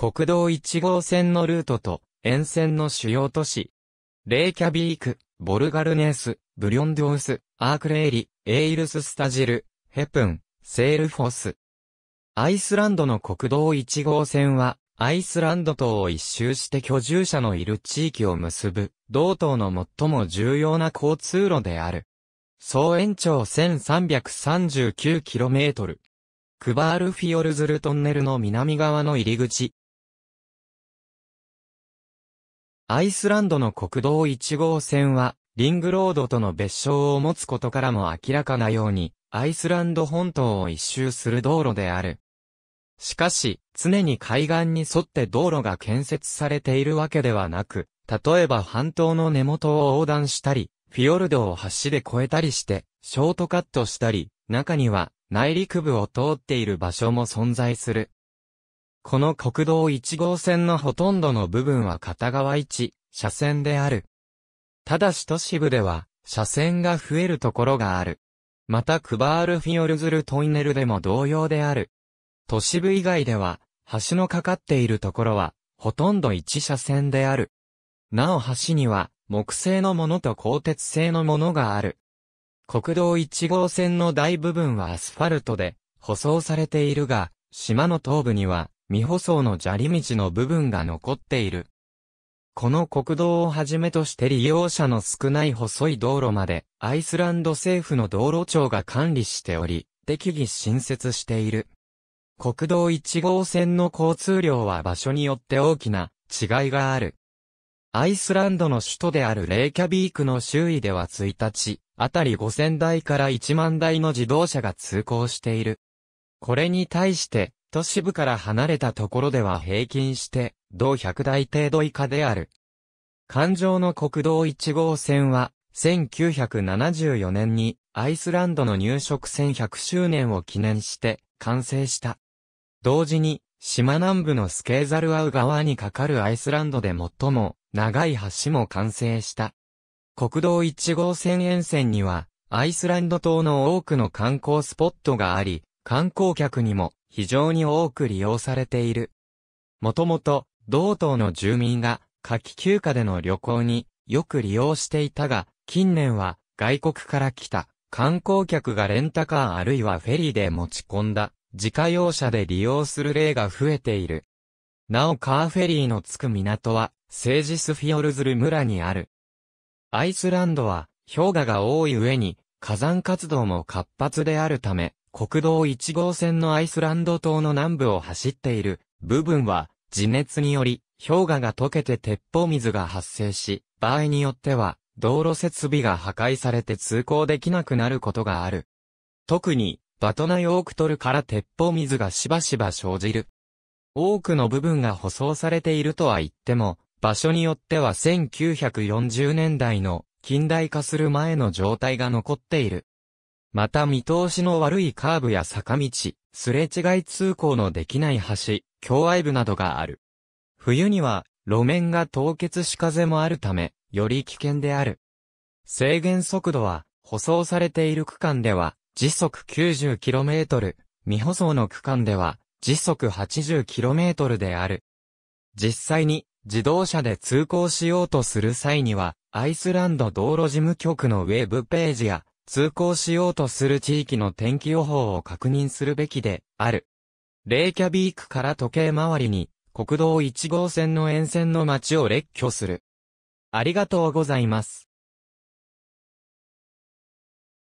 国道1号線のルートと沿線の主要都市、レイキャビーク、ボルガルネース、ブリョンドース、アークレーリ、エイルススタジル、ヘプン、セールフォス。アイスランドの国道1号線は、アイスランド島を一周して居住者のいる地域を結ぶ、同島の最も重要な交通路である。総延長 1339km。クバールフィヨルズルトンネルの南側の入り口、アイスランドの国道1号線は、リングロードとの別称を持つことからも明らかなように、アイスランド本島を一周する道路である。しかし、常に海岸に沿って道路が建設されているわけではなく、例えば半島の根元を横断したり、フィヨルドを橋で越えたりして、ショートカットしたり、中には内陸部を通っている場所も存在する。この国道1号線のほとんどの部分は片側1車線である。ただし都市部では、車線が増えるところがある。またクバールフィヨルズルトイネルでも同様である。都市部以外では、橋のかかっているところは、ほとんど1車線である。なお橋には、木製のものと鋼鉄製のものがある。国道1号線の大部分はアスファルトで、舗装されているが、島の東部には、未舗装の砂利道の部分が残っている。この国道をはじめとして利用者の少ない細い道路まで、アイスランド政府の道路庁が管理しており、適宜新設している。国道1号線の交通量は場所によって大きな違いがある。アイスランドの首都であるレイキャビークの周囲では1日、あたり5000台から1万台の自動車が通行している。これに対して、都市部から離れたところでは平均して、同100台程度以下である。環状の国道1号線は、1974年にアイスランドの入植戦100周年を記念して完成した。同時に、島南部のスケーザルアウ川に架かるアイスランドで最も長い橋も完成した。国道1号線沿線には、アイスランド島の多くの観光スポットがあり、観光客にも非常に多く利用されている。もともと、同等の住民が、夏季休暇での旅行によく利用していたが、近年は外国から来た観光客がレンタカーあるいはフェリーで持ち込んだ自家用車で利用する例が増えている。なおカーフェリーのつく港はセージスフィオルズル村にある。アイスランドは氷河が多い上に火山活動も活発であるため国道1号線のアイスランド島の南部を走っている部分は、地熱により氷河が溶けて鉄砲水が発生し、場合によっては道路設備が破壊されて通行できなくなることがある。特に、バトナヨークトルから鉄砲水がしばしば生じる。多くの部分が舗装されているとは言っても、場所によっては1940年代の近代化する前の状態が残っている。また見通しの悪いカーブや坂道、すれ違い通行のできない橋、境愛部などがある。冬には、路面が凍結し風もあるため、より危険である。制限速度は、舗装されている区間では、時速 90km、未舗装の区間では、時速 80km である。実際に、自動車で通行しようとする際には、アイスランド道路事務局のウェブページや、通行しようとする地域の天気予報を確認するべきである。レイキャビークから時計回りに国道1号線の沿線の街を列挙する。ありがとうございます。